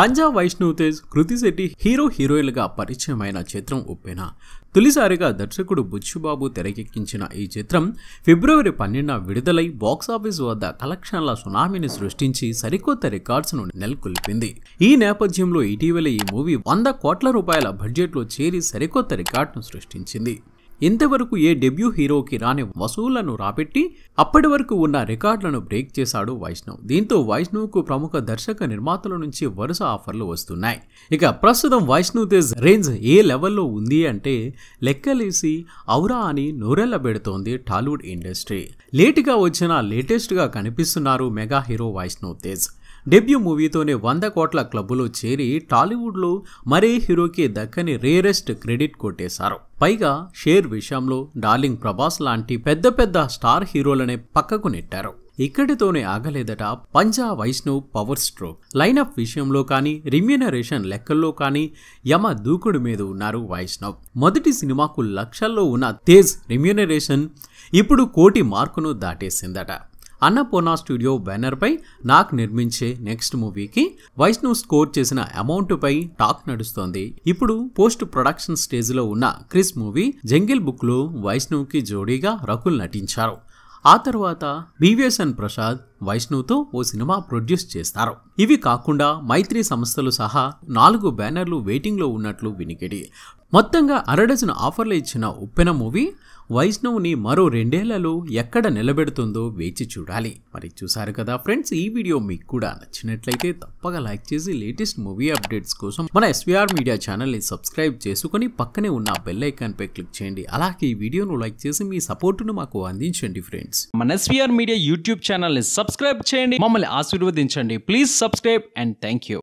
Punjab Vaishnav Tej Krithi Shetty hero హీరోయిన్లుగా పరిచయమైన చిత్రం ఉప్పెన తొలిసారిగా దర్శకుడు బుచ్చుబాబు తెరకెక్కించిన ఈ చిత్రం ఫిబ్రవరి పన్నెండున విడుదలై బాక్సాఫీస్ వద్ద కలెక్షన్ల సునామీని సృష్టించి సరికొత్త రికార్డ్స్ను నెలకొల్పింది ఈ నేపథ్యంలో ఇటీవల ఈ మూవీ వంద కోట్ల రూపాయల బడ్జెట్లో చేరి సరికొత్త రికార్డును సృష్టించింది ఇంతవరకు ఏ డెబ్యూ హీరోకి రాని వసూళ్లను రాపెట్టి అప్పటి వరకు ఉన్న రికార్డులను బ్రేక్ చేశాడు వైష్ణవ్ దీంతో వైష్ణవ్కు ప్రముఖ దర్శక నిర్మాతల నుంచి వరుస ఆఫర్లు వస్తున్నాయి ఇక ప్రస్తుతం వైష్ణవ్ తేజ్ రేంజ్ ఏ లెవెల్లో ఉంది అంటే లెక్కలేసి ఔరా అని పెడుతోంది టాలీవుడ్ ఇండస్ట్రీ లేటుగా వచ్చిన లేటెస్ట్గా కనిపిస్తున్నారు mega hero Vaishnav Tej debut మూవీతోనే వంద కోట్ల క్లబ్బులో చేరి టాలీవుడ్లో మరే హీరోకి దక్కని రేరెస్ట్ క్రెడిట్ కొట్టేశారు పైగా షేర్ విషయంలో డార్లింగ్ ప్రభాస్ లాంటి పెద్ద పెద్ద స్టార్ హీరోలనే పక్కకు నెట్టారు ఇక్కడితోనే ఆగలేదట Panja Vaishnav power stroke lineup విషయంలో కానీ రిమ్యూనరేషన్ లెక్కల్లో కానీ యమ దూకుడు మీద ఉన్నారు వైష్ణవ్ మొదటి సినిమాకు లక్షల్లో ఉన్న తేజ్ రిమ్యూనరేషన్ ఇప్పుడు కోటి మార్కును దాటేసిందట అన్నపూర్ణ స్టూడియో బ్యానర్పై నాక్ నిర్మించే నెక్స్ట్ మూవీకి వైష్ణవ్ స్కోర్ చేసిన అమౌంట్పై టాక్ నడుస్తోంది ఇప్పుడు పోస్ట్ ప్రొడక్షన్ స్టేజ్లో ఉన్న క్రిస్ మూవీ జంగిల్ బుక్లో వైష్ణవ్కి జోడీగా రకుల్ నటించారు ఆ తర్వాత బివిఎస్ఎన్ ప్రసాద్ వైష్ణవ్తో ఓ సినిమా ప్రొడ్యూస్ చేస్తారు ఇవి కాకుండా మైత్రి సంస్థలు సహా నాలుగు బ్యానర్లు వెయిటింగ్లో ఉన్నట్లు వినికిడి మొత్తంగా అరడజన్ ఆఫర్లు ఇచ్చిన ఉప్పెన మూవీ వైష్ణవ్ని మరో రెండేళ్లలో ఎక్కడ నిలబెడుతుందో వేచి చూడాలి మరి చూసారు కదా ఫ్రెండ్స్ ఈ వీడియో మీకు కూడా నచ్చినట్లయితే తప్పగా లైక్ చేసి లేటెస్ట్ మూవీ అప్డేట్స్ కోసం మన ఎస్వీఆర్ మీడియా ఛానల్ని సబ్స్క్రైబ్ చేసుకుని పక్కనే ఉన్న బెల్ పై క్లిక్ చేయండి అలాగే ఈ వీడియోను లైక్ చేసి మీ సపోర్టును మాకు అందించండి ఫ్రెండ్స్ మన ఎస్వీఆర్ మీడియా యూట్యూబ్ ఛానల్ని సబ్స్క్రైబ్ సబ్స్క్రైబ్ చేయండి మమ్మల్ని ఆశీర్వదించండి please subscribe and thank you